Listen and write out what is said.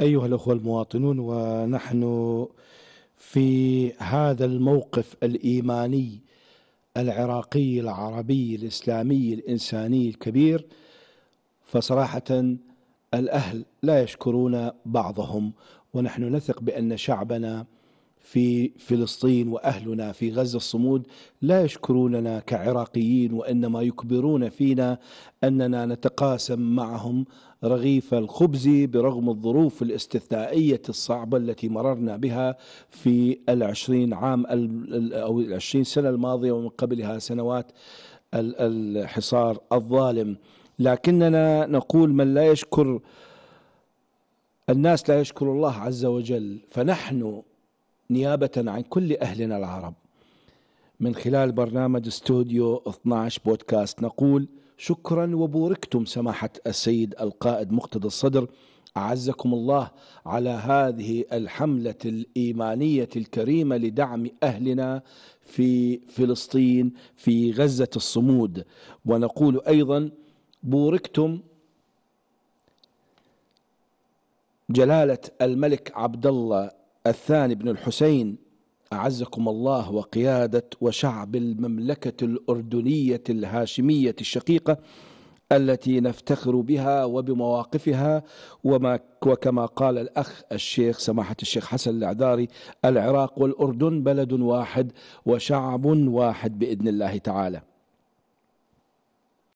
أيها الأخوة المواطنون ونحن في هذا الموقف الإيماني العراقي العربي الإسلامي الإنساني الكبير فصراحة الأهل لا يشكرون بعضهم ونحن نثق بأن شعبنا في فلسطين واهلنا في غزه الصمود لا يشكروننا كعراقيين وانما يكبرون فينا اننا نتقاسم معهم رغيف الخبز برغم الظروف الاستثنائيه الصعبه التي مررنا بها في العشرين عام او العشرين سنه الماضيه ومن قبلها سنوات الحصار الظالم لكننا نقول من لا يشكر الناس لا يشكر الله عز وجل فنحن نيابة عن كل أهلنا العرب من خلال برنامج استوديو 12 بودكاست نقول شكرا وبوركتم سماحة السيد القائد مقتدى الصدر أعزكم الله على هذه الحملة الإيمانية الكريمة لدعم أهلنا في فلسطين في غزة الصمود ونقول أيضا بوركتم جلالة الملك عبد الله الثاني بن الحسين أعزكم الله وقيادة وشعب المملكة الأردنية الهاشمية الشقيقة التي نفتخر بها وبمواقفها وما وكما قال الأخ الشيخ سماحة الشيخ حسن العذاري العراق والأردن بلد واحد وشعب واحد بإذن الله تعالى